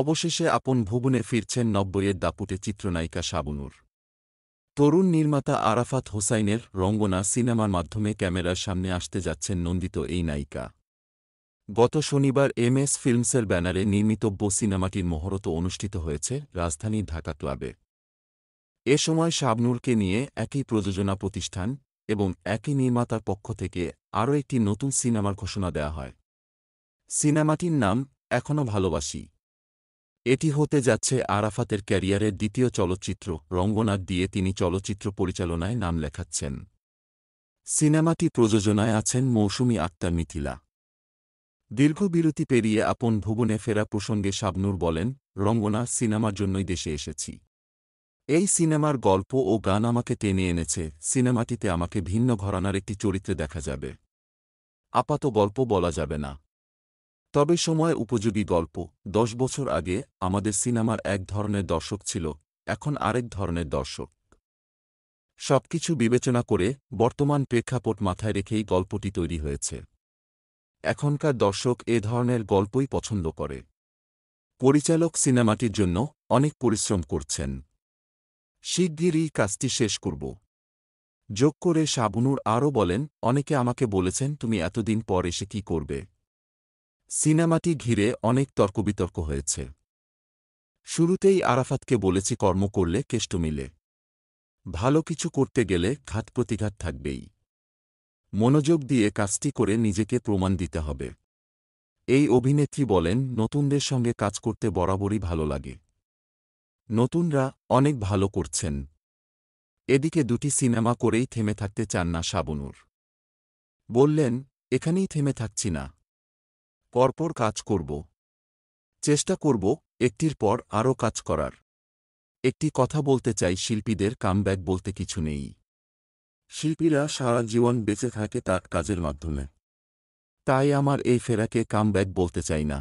অবশেষে আপন ভুবনে ফিরছেন নব্বইয়ের দাপুটে চিত্রনায়িকা শাবনুর তরুণ নির্মাতা আরাফাত হোসাইনের রঙ্গনা সিনেমার মাধ্যমে ক্যামেরার সামনে আসতে যাচ্ছেন নন্দিত এই নায়িকা গত শনিবার এম এস ফিল্মসের ব্যানারে নির্মিতব্য সিনেমাটির মহরত অনুষ্ঠিত হয়েছে রাজধানী ঢাকা ক্লাবে এ সময় শাবনুরকে নিয়ে একই প্রযোজনা প্রতিষ্ঠান এবং একই নির্মাতার পক্ষ থেকে আরও একটি নতুন সিনেমার ঘোষণা দেয়া হয় সিনেমাটির নাম এখনও ভালোবাসি এটি হতে যাচ্ছে আরাফাতের ক্যারিয়ারের দ্বিতীয় চলচ্চিত্র রঙ্গনাথ দিয়ে তিনি চলচ্চিত্র পরিচালনায় নাম লেখাচ্ছেন সিনেমাটি প্রযোজনায় আছেন মৌসুমি আক্তার মিথিলা দীর্ঘ বিরতি পেরিয়ে আপন ভুবনে ফেরা প্রসঙ্গে শাবনুর বলেন রঙ্গনা সিনেমার জন্যই দেশে এসেছি এই সিনেমার গল্প ও গান আমাকে টেনে এনেছে সিনেমাটিতে আমাকে ভিন্ন ঘরানার একটি চরিত্রে দেখা যাবে আপাত গল্প বলা যাবে না তবে সময় উপযোগী গল্প দশ বছর আগে আমাদের সিনেমার এক ধরনের দর্শক ছিল এখন আরেক ধরনের দর্শক সবকিছু বিবেচনা করে বর্তমান প্রেক্ষাপট মাথায় রেখেই গল্পটি তৈরি হয়েছে এখনকার দর্শক এ ধরনের গল্পই পছন্দ করে পরিচালক সিনেমাটির জন্য অনেক পরিশ্রম করছেন শিগগিরই কাজটি শেষ করব যোগ করে শাবনুর আরও বলেন অনেকে আমাকে বলেছেন তুমি এতদিন পর এসে কি করবে সিনেমাটি ঘিরে অনেক তর্কবিতর্ক হয়েছে শুরুতেই আরাফাতকে বলেছি কর্ম করলে কেষ্ট মিলে ভালো কিছু করতে গেলে ঘাত প্রতিঘাত থাকবেই মনোযোগ দিয়ে কাজটি করে নিজেকে প্রমাণ দিতে হবে এই অভিনেত্রী বলেন নতুনদের সঙ্গে কাজ করতে বরাবরই ভালো লাগে নতুনরা অনেক ভালো করছেন এদিকে দুটি সিনেমা করেই থেমে থাকতে চান না শাবনুর বললেন এখানেই থেমে থাকছি না পরপর কাজ করব চেষ্টা করব একটির পর আরও কাজ করার একটি কথা বলতে চাই শিল্পীদের কামব্যাক বলতে কিছু নেই শিল্পীরা সারা জীবন বেঁচে থাকে তার কাজের মাধ্যমে তাই আমার এই ফেরাকে কামব্যাক বলতে চাই না